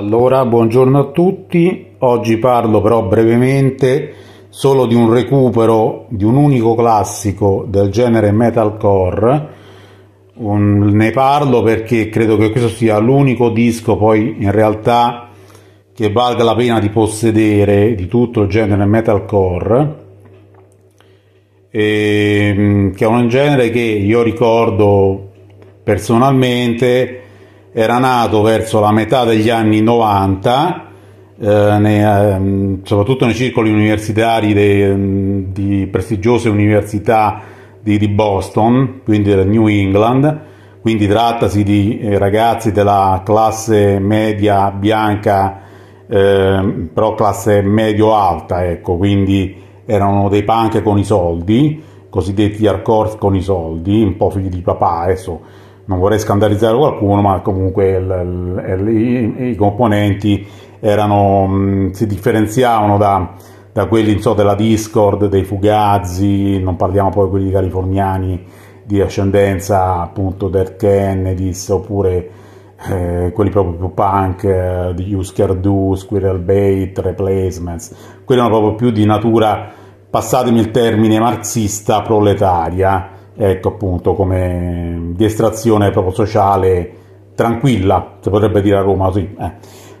Allora, buongiorno a tutti, oggi parlo però brevemente solo di un recupero di un unico classico del genere metalcore, un, ne parlo perché credo che questo sia l'unico disco poi in realtà che valga la pena di possedere di tutto il genere metalcore, e, ehm, che è un genere che io ricordo personalmente era nato verso la metà degli anni 90, eh, nei, ehm, soprattutto nei circoli universitari de, ehm, di prestigiose università di, di, Boston, quindi del New England, quindi trattasi di eh, ragazzi della classe media bianca, eh, però classe medio-alta, ecco, quindi erano dei punk con i soldi, cosiddetti hardcore con i soldi, un po' figli di papà adesso non vorrei scandalizzare qualcuno, ma comunque il, il, i, i, componenti erano, mm, si differenziavano da, da quelli so, della Discord, dei Fugazzi, non parliamo poi di quelli californiani di ascendenza appunto del Kennedys, oppure eh, quelli proprio più punk eh, di Husker Du, Squirrel Bait, Replacements, quelli erano proprio più di natura, passatemi il termine, marxista proletaria ecco appunto come di estrazione proprio sociale tranquilla, si potrebbe dire a Roma sì. Eh.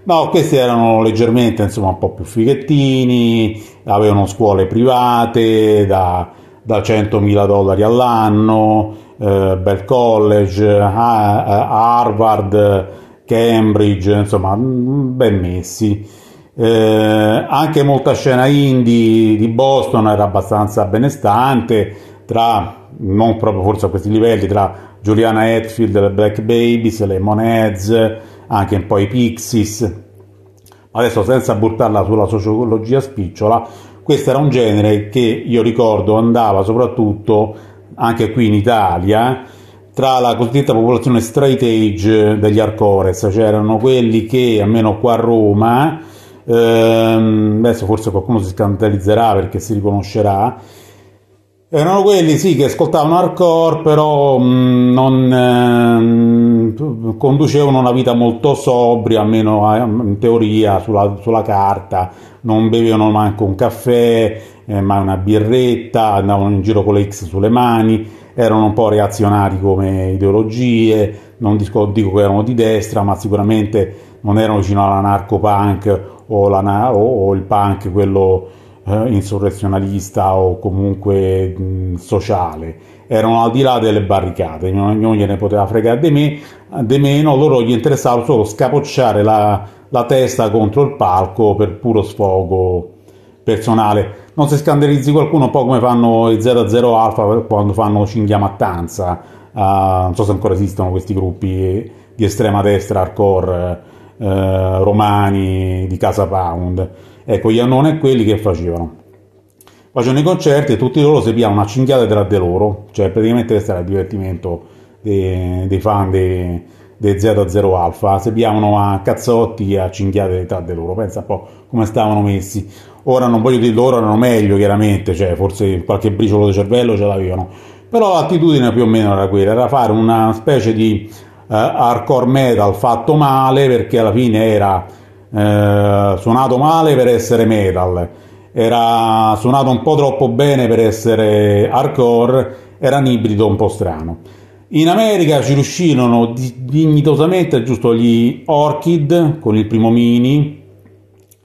No, questi erano leggermente insomma un po' più fighettini, avevano scuole private da, da 100.000 dollari all'anno, eh, bel college, ah, eh, Harvard, Cambridge, insomma mm, ben messi. Eh, anche molta scena indie di Boston era abbastanza benestante tra non proprio forse a questi livelli, tra Giuliana Hetfield, le Black Babies, le Moneds, anche un po' i Pixies. Adesso senza buttarla sulla sociologia spicciola, questo era un genere che io ricordo andava soprattutto anche qui in Italia tra la cosiddetta popolazione straight age degli Arcores, c'erano cioè quelli che almeno qua a Roma, ehm, adesso forse qualcuno si scandalizzerà perché si riconoscerà, erano quelli sì che ascoltavano hardcore, però mh, mm, non eh, conducevano una vita molto sobria, almeno eh, in teoria, sulla, sulla, carta, non bevevano manco un caffè, eh, ma una birretta, andavano in giro con le X sulle mani, erano un po' reazionari come ideologie, non dico, dico che erano di destra, ma sicuramente non erano vicino all'anarcho punk o, o, o il punk quello eh, insurrezionalista o comunque mh, mm, sociale, erano al di là delle barricate, non gliene poteva fregare di, me, di meno, loro gli interessava solo scapocciare la, la testa contro il palco per puro sfogo personale. Non si scandalizzi qualcuno un po' come fanno i 00 Alfa quando fanno Cinghiamattanza, uh, non so se ancora esistono questi gruppi di estrema destra hardcore uh, romani di Casa Pound Ecco, gli Annone quelli che facevano. Facevano i concerti e tutti loro si pigliavano una cinghiata tra di loro, cioè praticamente questo era il divertimento dei, dei fan dei, dei Z0 Alpha, si a cazzotti e a cinghiate tra di loro, pensa un po' come stavano messi. Ora non voglio dire loro erano meglio chiaramente, cioè forse qualche briciolo di cervello ce l'avevano, però l'attitudine più o meno era quella, era fare una specie di uh, hardcore metal fatto male perché alla fine era eh, suonato male per essere metal, era suonato un po' troppo bene per essere hardcore, era un ibrido un po' strano. In America ci riuscirono dignitosamente giusto gli Orchid con il primo mini,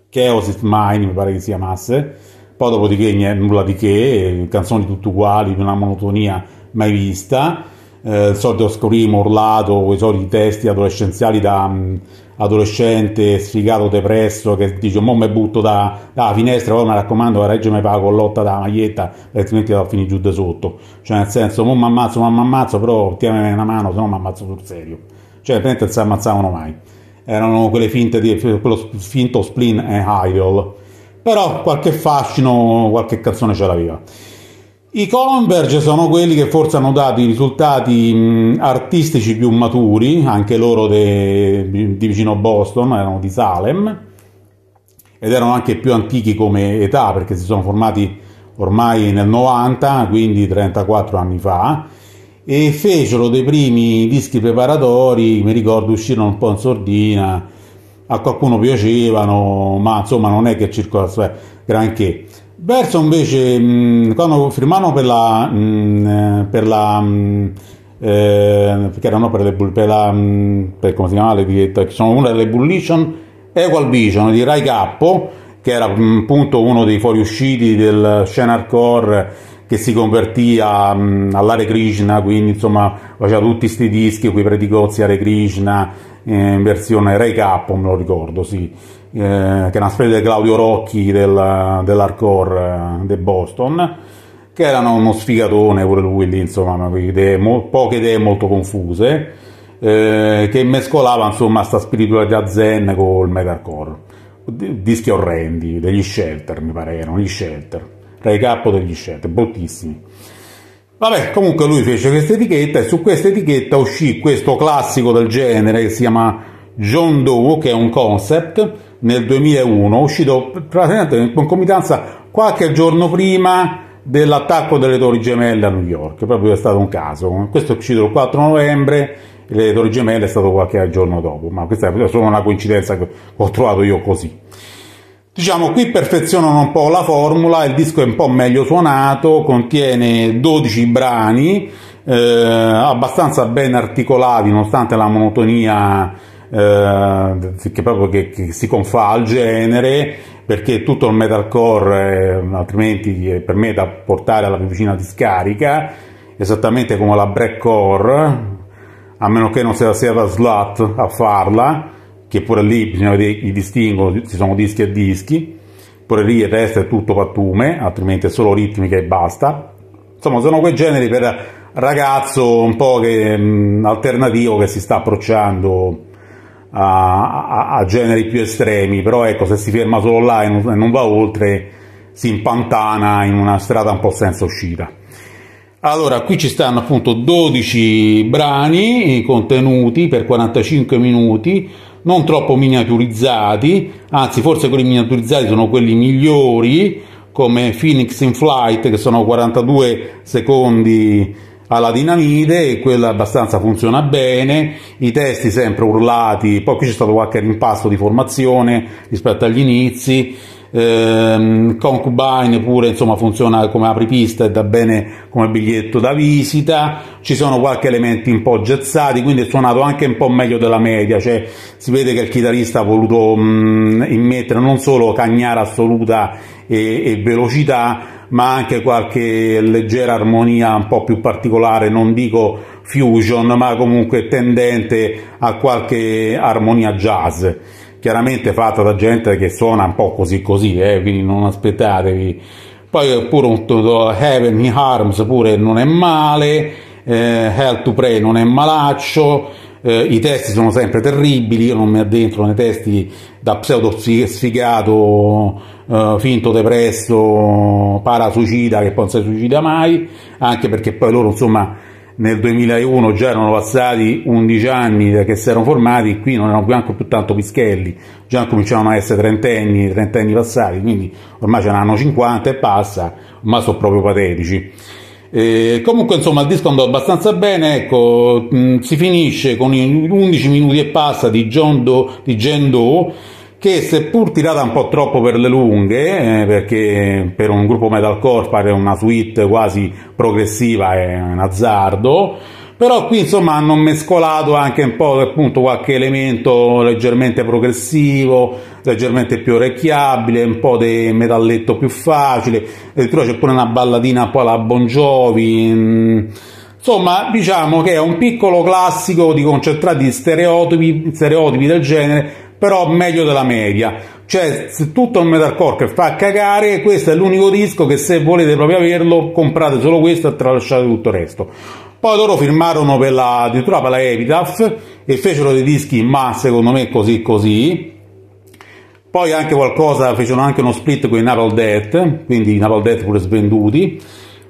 Chaos Mine mi pare che si chiamasse, poi dopodiché nulla di che, canzoni tutte uguali, una monotonia mai vista, eh, il solito scrimo urlato, i soliti testi adolescenziali da, adolescente, sfigato, depresso, che dice mo mi butto dalla da finestra, poi mi raccomando la reggio mi paga con lotta dalla maglietta, altrimenti la finire giù da sotto. Cioè nel senso, mo mi ammazzo, mi ammazzo, però tienimi una mano, se no mi ammazzo sul serio. Cioè praticamente non si ammazzavano mai. Erano quelle finte di, quello finto spleen e idol. Però qualche fascino, qualche canzone ce l'aveva. I Colomberg sono quelli che forse hanno dato i risultati mh, artistici più maturi, anche loro de, di vicino Boston, erano di Salem, ed erano anche più antichi come età, perché si sono formati ormai nel 90, quindi 34 anni fa, e fecero dei primi dischi preparatori, mi ricordo uscirono un po' in sordina, a qualcuno piacevano, ma insomma non è che circolasse cioè, granché. Verso invece, mm, quando firmarono per la... Mm, eh, per la mm, eh, perché erano per, le, per la... Per, come si chiama l'etichetta? Sono una delle Bullition Equal Vision di Rai Cappo, che era appunto uno dei fuoriusciti del scena hardcore che si convertì a, all'Are Krishna, quindi insomma faceva tutti questi dischi, quei predicozzi Are Krishna eh, in versione Rai K, me lo ricordo, sì. Eh, che è una specie di Claudio Rocchi del, dell'hardcore eh, di Boston, che era uno sfigatone pure lui lì, insomma, idee, mo, poche idee molto confuse, eh, che mescolava insomma sta spiritualità zen col metalcore. Dischi orrendi, degli shelter mi pare erano, gli shelter, recap degli shelter, bruttissimi. Vabbè, comunque lui fece questa etichetta e su questa etichetta uscì questo classico del genere che si chiama John Doe, che è un concept, nel 2001, uscito praticamente in concomitanza qualche giorno prima dell'attacco delle Torri Gemelle a New York, proprio è stato un caso. Questo è uscito il 4 novembre e le Torri Gemelle è stato qualche giorno dopo, ma questa è solo una coincidenza che ho trovato io così. Diciamo qui perfezionano un po' la formula, il disco è un po' meglio suonato, contiene 12 brani eh, abbastanza ben articolati nonostante la monotonia eh, che proprio che, che si confà al genere perché tutto il metalcore eh, altrimenti eh, per me da portare alla più vicina discarica esattamente come la breakcore a meno che non sia la Sierra Slut a farla che pure lì bisogna vedere i distinguo ci sono dischi e dischi pure lì il resto è tutto pattume altrimenti è solo ritmica e basta insomma sono quei generi per ragazzo un po' che, mh, mm, alternativo che si sta approcciando a, a, a, generi più estremi, però ecco, se si ferma solo là e non, non va oltre, si impantana in una strada un po' senza uscita. Allora, qui ci stanno appunto 12 brani eh, contenuti per 45 minuti, non troppo miniaturizzati, anzi forse quelli miniaturizzati sono quelli migliori, come Phoenix in Flight, che sono 42 secondi alla dinamite e quella abbastanza funziona bene, i testi sempre urlati, poi qui c'è stato qualche rimpasto di formazione rispetto agli inizi, ehm, Concubine pure insomma, funziona come apripista e da bene come biglietto da visita, ci sono qualche elementi un po' gezzati, quindi è suonato anche un po' meglio della media, cioè si vede che il chitarrista ha voluto mh, mm, immettere non solo cagnara assoluta e, e velocità, ma anche qualche leggera armonia un po' più particolare, non dico fusion, ma comunque tendente a qualche armonia jazz chiaramente fatta da gente che suona un po' così così, eh, quindi non aspettatevi. Poi pure un Heaven in Arms pure non è male, eh, Hell to Pray non è malaccio, eh, i testi sono sempre terribili, io non mi addentro nei testi da pseudo sfigato, eh, finto depresso, parasuicida, che poi non si suicida mai, anche perché poi loro insomma nel 2001 già erano passati 11 anni che si erano formati, qui non erano neanche più tanto pischelli, già cominciavano a essere trentenni, trentenni passati, quindi ormai ce n'hanno 50 e passa, ma sono proprio patetici. E comunque insomma il disco andò abbastanza bene, ecco, mh, si finisce con 11 minuti e passa di John Doe, di Gen Doe che seppur tirata un po' troppo per le lunghe, eh, perché per un gruppo metalcore fare una suite quasi progressiva è un azzardo, però qui insomma hanno mescolato anche un po' appunto qualche elemento leggermente progressivo, leggermente più orecchiabile, un po' di metalletto più facile, addirittura c'è pure una balladina un po' alla Bon Jovi. Mm. Insomma, diciamo che è un piccolo classico di concentrati stereotipi, stereotipi, del genere però meglio della media. Cioè, se tutto il metalcore che fa cagare, questo è l'unico disco che se volete proprio averlo, comprate solo questo e tralasciate tutto il resto. Poi loro firmarono per la, addirittura per la Epitaph e fecero dei dischi, ma secondo me così così. Poi anche qualcosa, fecero anche uno split con i Napal Death, quindi i Napal Death pure svenduti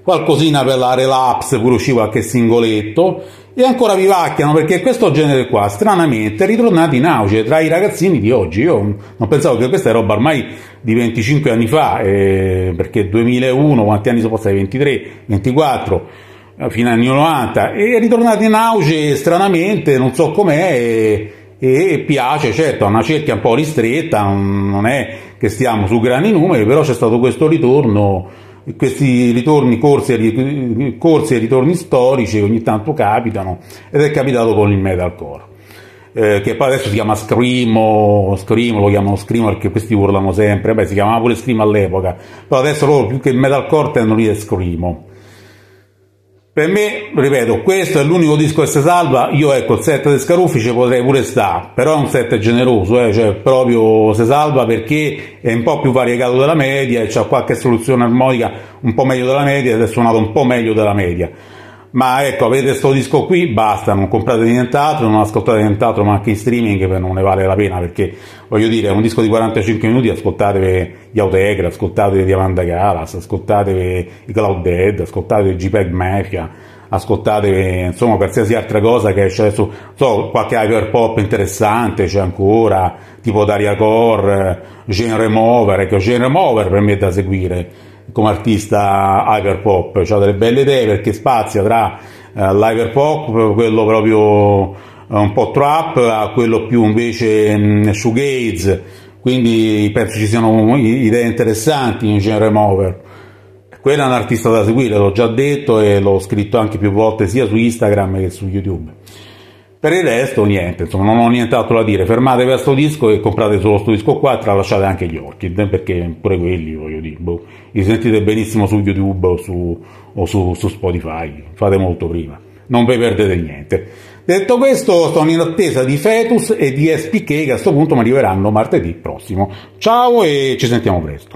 qualcosina per la relapse, pure uscì qualche singoletto, e ancora vivacchiano perché questo genere qua, stranamente, è ritornato in auge tra i ragazzini di oggi. Io non pensavo che questa è roba ormai di 25 anni fa, eh, perché 2001, quanti anni sono passati? 23, 24, eh, fino agli anni 90, e è ritornato in auge stranamente, non so com'è. Eh, e piace, certo, ha una cerchia un po' ristretta, non è che stiamo su grandi numeri, però c'è stato questo ritorno questi ritorni, corsi e, corsi e ritorni storici ogni tanto capitano ed è capitato con il metalcore. Eh, che poi adesso si chiama Scream Scream, lo chiamano Scream perché questi urlano sempre, Vabbè, si chiamava pure Scream all'epoca, però adesso loro più che metalcore tendono lì a Scream per me, ripeto, questo è l'unico disco che si salva. Io ecco, il set di Scaruffi ci potrei pure stare, però è un set generoso, eh, cioè proprio si salva perché è un po' più variegato della media e ha qualche soluzione armonica un po' meglio della media ed è suonato un po' meglio della media ma ecco avete questo disco qui basta non comprate nient'altro non ascoltate nient'altro ma anche in streaming non ne vale la pena perché voglio dire è un disco di 45 minuti ascoltatevi gli Autegra ascoltatevi Diamanda Galas ascoltatevi i Cloud Dead ascoltatevi JPEG Mafia ascoltatevi insomma qualsiasi altra cosa che esce adesso so qualche hyper pop interessante c'è ancora tipo Daria Core Genre Mover ecco Genre Mover per me è da seguire come artista hyperpop, ha cioè delle belle idee perché spazia tra eh, l'hyperpop, quello proprio eh, un po' trap, a quello più invece mh, mm, shoegaze, quindi penso ci siano idee interessanti in genere mover. Quella è un artista da seguire, l'ho già detto e l'ho scritto anche più volte sia su Instagram che su YouTube. Per il resto niente, insomma, non ho nient'altro da dire, fermatevi a sto disco e comprate solo sto disco qua, e tralasciate anche gli Orchid, eh, perché pure quelli, voglio dire, boh, li sentite benissimo su YouTube o su, o su, su Spotify, fate molto prima, non vi perdete niente. Detto questo, sono in attesa di Fetus e di SPK che a questo punto mi arriveranno martedì prossimo. Ciao e ci sentiamo presto.